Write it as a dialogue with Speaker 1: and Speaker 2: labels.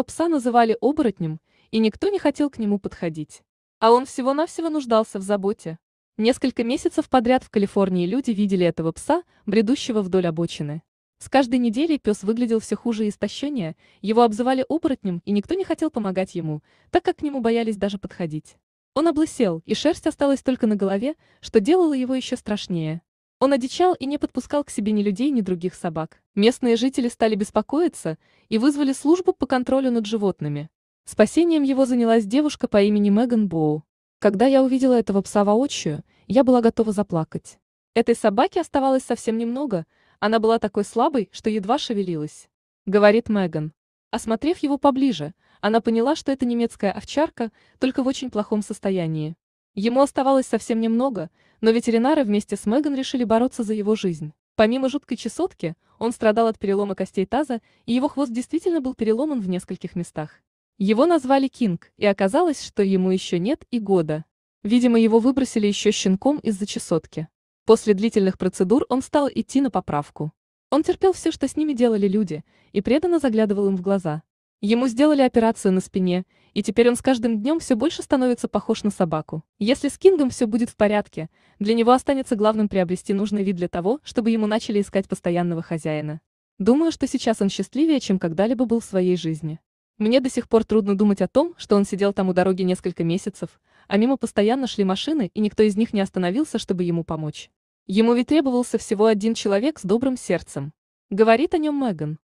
Speaker 1: Этого пса называли оборотнем, и никто не хотел к нему подходить. А он всего-навсего нуждался в заботе. Несколько месяцев подряд в Калифорнии люди видели этого пса, бредущего вдоль обочины. С каждой неделей пес выглядел все хуже и истощения, его обзывали оборотнем, и никто не хотел помогать ему, так как к нему боялись даже подходить. Он облысел, и шерсть осталась только на голове, что делало его еще страшнее. Он одичал и не подпускал к себе ни людей, ни других собак. Местные жители стали беспокоиться и вызвали службу по контролю над животными. Спасением его занялась девушка по имени Меган Боу. Когда я увидела этого пса воочию, я была готова заплакать. Этой собаке оставалось совсем немного, она была такой слабой, что едва шевелилась. Говорит Меган. Осмотрев его поближе, она поняла, что это немецкая овчарка, только в очень плохом состоянии. Ему оставалось совсем немного, но ветеринары вместе с Меган решили бороться за его жизнь. Помимо жуткой чесотки, он страдал от перелома костей таза, и его хвост действительно был переломан в нескольких местах. Его назвали Кинг, и оказалось, что ему еще нет и года. Видимо, его выбросили еще щенком из-за чесотки. После длительных процедур он стал идти на поправку. Он терпел все, что с ними делали люди, и преданно заглядывал им в глаза. Ему сделали операцию на спине, и теперь он с каждым днем все больше становится похож на собаку. Если с Кингом все будет в порядке, для него останется главным приобрести нужный вид для того, чтобы ему начали искать постоянного хозяина. Думаю, что сейчас он счастливее, чем когда-либо был в своей жизни. Мне до сих пор трудно думать о том, что он сидел там у дороги несколько месяцев, а мимо постоянно шли машины, и никто из них не остановился, чтобы ему помочь. Ему ведь требовался всего один человек с добрым сердцем. Говорит о нем Меган.